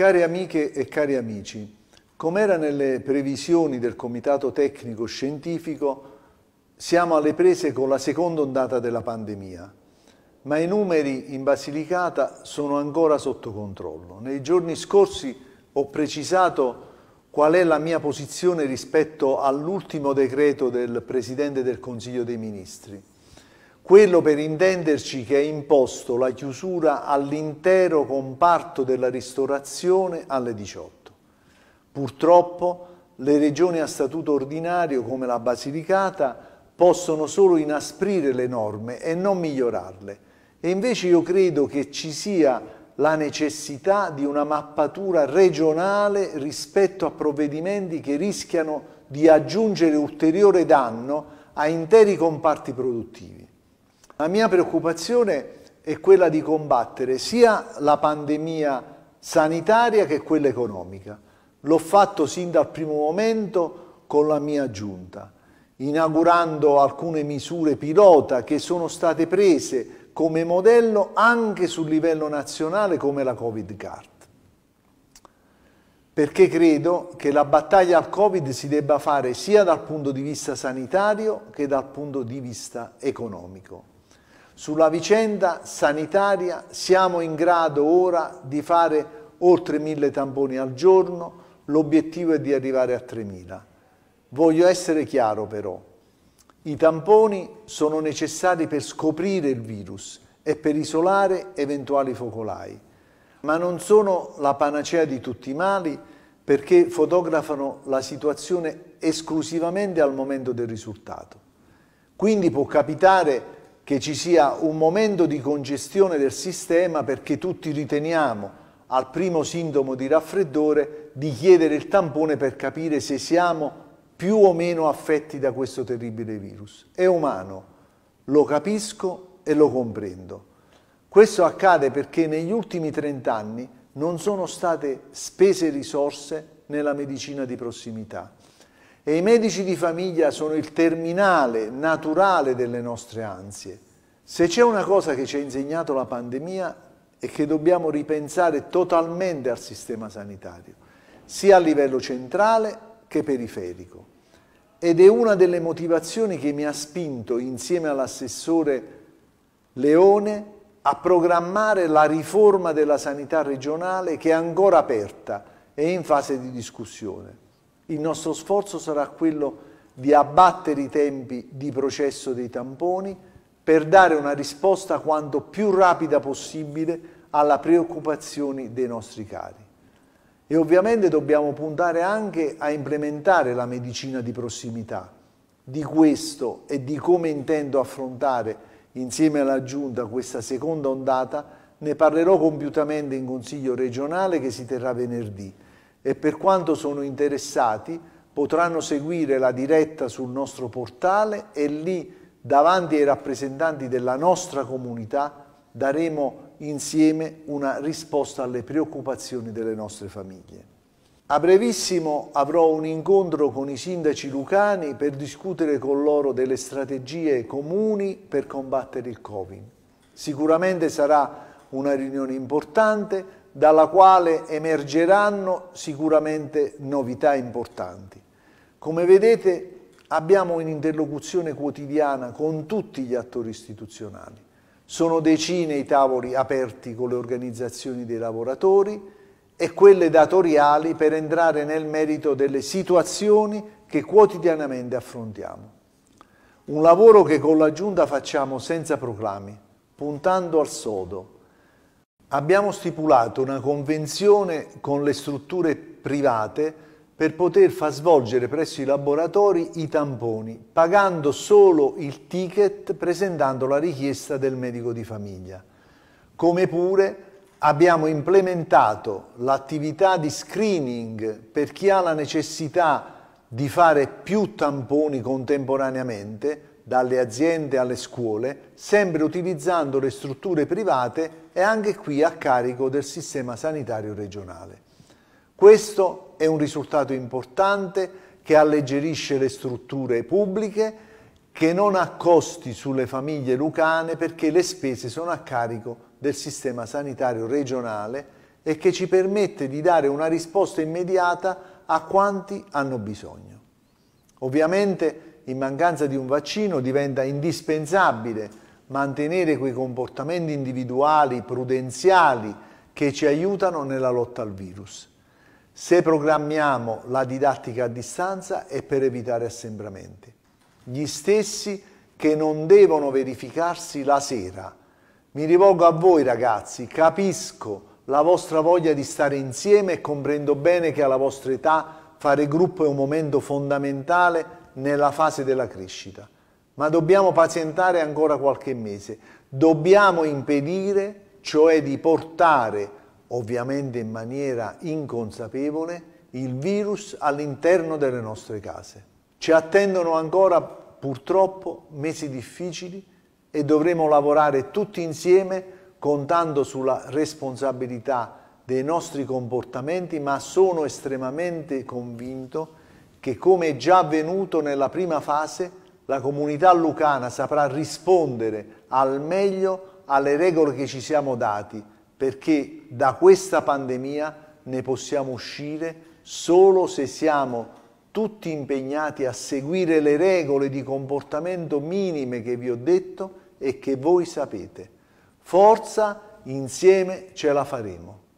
Care amiche e cari amici, come era nelle previsioni del Comitato Tecnico Scientifico, siamo alle prese con la seconda ondata della pandemia, ma i numeri in Basilicata sono ancora sotto controllo. Nei giorni scorsi ho precisato qual è la mia posizione rispetto all'ultimo decreto del Presidente del Consiglio dei Ministri quello per intenderci che ha imposto la chiusura all'intero comparto della ristorazione alle 18. Purtroppo le regioni a statuto ordinario come la Basilicata possono solo inasprire le norme e non migliorarle e invece io credo che ci sia la necessità di una mappatura regionale rispetto a provvedimenti che rischiano di aggiungere ulteriore danno a interi comparti produttivi. La mia preoccupazione è quella di combattere sia la pandemia sanitaria che quella economica. L'ho fatto sin dal primo momento con la mia giunta, inaugurando alcune misure pilota che sono state prese come modello anche sul livello nazionale come la Covid Card. Perché credo che la battaglia al Covid si debba fare sia dal punto di vista sanitario che dal punto di vista economico. Sulla vicenda sanitaria siamo in grado ora di fare oltre mille tamponi al giorno, l'obiettivo è di arrivare a 3.000. Voglio essere chiaro però, i tamponi sono necessari per scoprire il virus e per isolare eventuali focolai, ma non sono la panacea di tutti i mali perché fotografano la situazione esclusivamente al momento del risultato. Quindi può capitare che ci sia un momento di congestione del sistema perché tutti riteniamo al primo sintomo di raffreddore di chiedere il tampone per capire se siamo più o meno affetti da questo terribile virus. È umano, lo capisco e lo comprendo. Questo accade perché negli ultimi 30 anni non sono state spese risorse nella medicina di prossimità. E i medici di famiglia sono il terminale naturale delle nostre ansie. Se c'è una cosa che ci ha insegnato la pandemia è che dobbiamo ripensare totalmente al sistema sanitario, sia a livello centrale che periferico. Ed è una delle motivazioni che mi ha spinto, insieme all'assessore Leone, a programmare la riforma della sanità regionale che è ancora aperta e in fase di discussione. Il nostro sforzo sarà quello di abbattere i tempi di processo dei tamponi per dare una risposta quanto più rapida possibile alla preoccupazione dei nostri cari. E ovviamente dobbiamo puntare anche a implementare la medicina di prossimità. Di questo e di come intendo affrontare insieme alla Giunta questa seconda ondata ne parlerò compiutamente in Consiglio regionale che si terrà venerdì e per quanto sono interessati potranno seguire la diretta sul nostro portale e lì davanti ai rappresentanti della nostra comunità daremo insieme una risposta alle preoccupazioni delle nostre famiglie. A brevissimo avrò un incontro con i sindaci lucani per discutere con loro delle strategie comuni per combattere il Covid. Sicuramente sarà una riunione importante dalla quale emergeranno sicuramente novità importanti. Come vedete abbiamo un'interlocuzione quotidiana con tutti gli attori istituzionali. Sono decine i tavoli aperti con le organizzazioni dei lavoratori e quelle datoriali per entrare nel merito delle situazioni che quotidianamente affrontiamo. Un lavoro che con la Giunta facciamo senza proclami, puntando al sodo, abbiamo stipulato una convenzione con le strutture private per poter far svolgere presso i laboratori i tamponi, pagando solo il ticket presentando la richiesta del medico di famiglia. Come pure abbiamo implementato l'attività di screening per chi ha la necessità di fare più tamponi contemporaneamente, dalle aziende alle scuole, sempre utilizzando le strutture private è anche qui a carico del sistema sanitario regionale. Questo è un risultato importante che alleggerisce le strutture pubbliche, che non ha costi sulle famiglie lucane perché le spese sono a carico del sistema sanitario regionale e che ci permette di dare una risposta immediata a quanti hanno bisogno. Ovviamente in mancanza di un vaccino diventa indispensabile mantenere quei comportamenti individuali, prudenziali, che ci aiutano nella lotta al virus. Se programmiamo la didattica a distanza è per evitare assembramenti. Gli stessi che non devono verificarsi la sera. Mi rivolgo a voi ragazzi, capisco la vostra voglia di stare insieme e comprendo bene che alla vostra età fare gruppo è un momento fondamentale nella fase della crescita ma dobbiamo pazientare ancora qualche mese. Dobbiamo impedire, cioè di portare, ovviamente in maniera inconsapevole, il virus all'interno delle nostre case. Ci attendono ancora purtroppo mesi difficili e dovremo lavorare tutti insieme contando sulla responsabilità dei nostri comportamenti, ma sono estremamente convinto che come è già avvenuto nella prima fase la comunità lucana saprà rispondere al meglio alle regole che ci siamo dati, perché da questa pandemia ne possiamo uscire solo se siamo tutti impegnati a seguire le regole di comportamento minime che vi ho detto e che voi sapete. Forza, insieme ce la faremo.